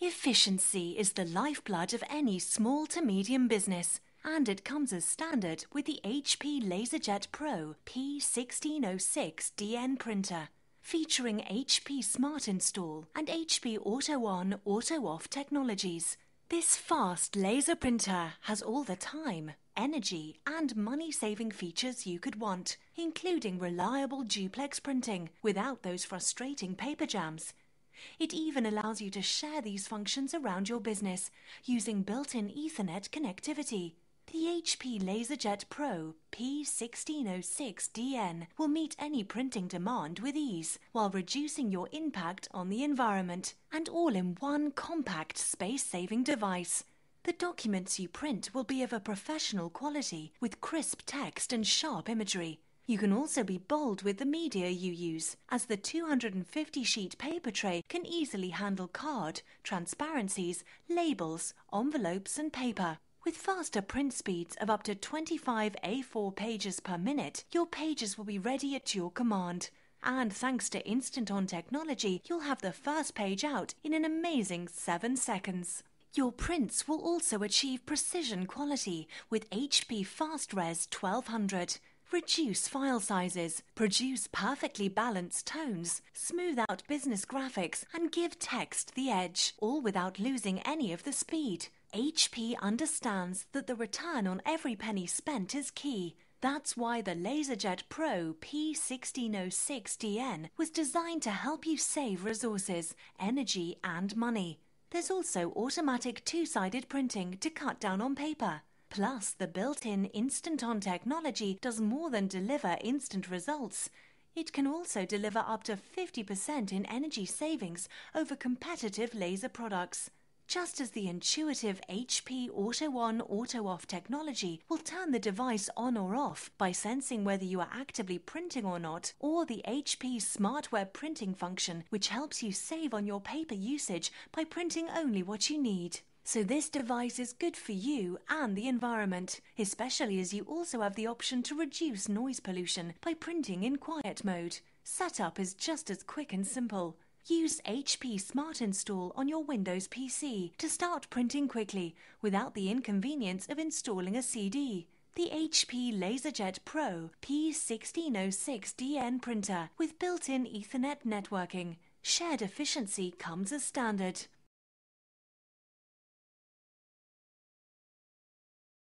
Efficiency is the lifeblood of any small to medium business, and it comes as standard with the HP LaserJet Pro P1606DN printer, featuring HP Smart Install and HP Auto On Auto Off technologies. This fast laser printer has all the time, energy, and money saving features you could want, including reliable duplex printing without those frustrating paper jams it even allows you to share these functions around your business using built-in Ethernet connectivity. The HP LaserJet Pro P1606DN will meet any printing demand with ease while reducing your impact on the environment and all in one compact space-saving device. The documents you print will be of a professional quality with crisp text and sharp imagery. You can also be bold with the media you use, as the 250 sheet paper tray can easily handle card, transparencies, labels, envelopes, and paper. With faster print speeds of up to 25 A4 pages per minute, your pages will be ready at your command. And thanks to Instant On technology, you'll have the first page out in an amazing 7 seconds. Your prints will also achieve precision quality with HP FastRes 1200 reduce file sizes, produce perfectly balanced tones, smooth out business graphics, and give text the edge, all without losing any of the speed. HP understands that the return on every penny spent is key. That's why the LaserJet Pro P1606DN was designed to help you save resources, energy, and money. There's also automatic two sided printing to cut down on paper. Plus, the built-in Instant On technology does more than deliver instant results. It can also deliver up to 50% in energy savings over competitive laser products. Just as the intuitive HP Auto On Auto Off technology will turn the device on or off by sensing whether you are actively printing or not, or the HP SmartWeb printing function, which helps you save on your paper usage by printing only what you need. So this device is good for you and the environment, especially as you also have the option to reduce noise pollution by printing in quiet mode. Setup is just as quick and simple. Use HP Smart Install on your Windows PC to start printing quickly without the inconvenience of installing a CD. The HP LaserJet Pro P1606DN printer with built-in Ethernet networking. Shared efficiency comes as standard.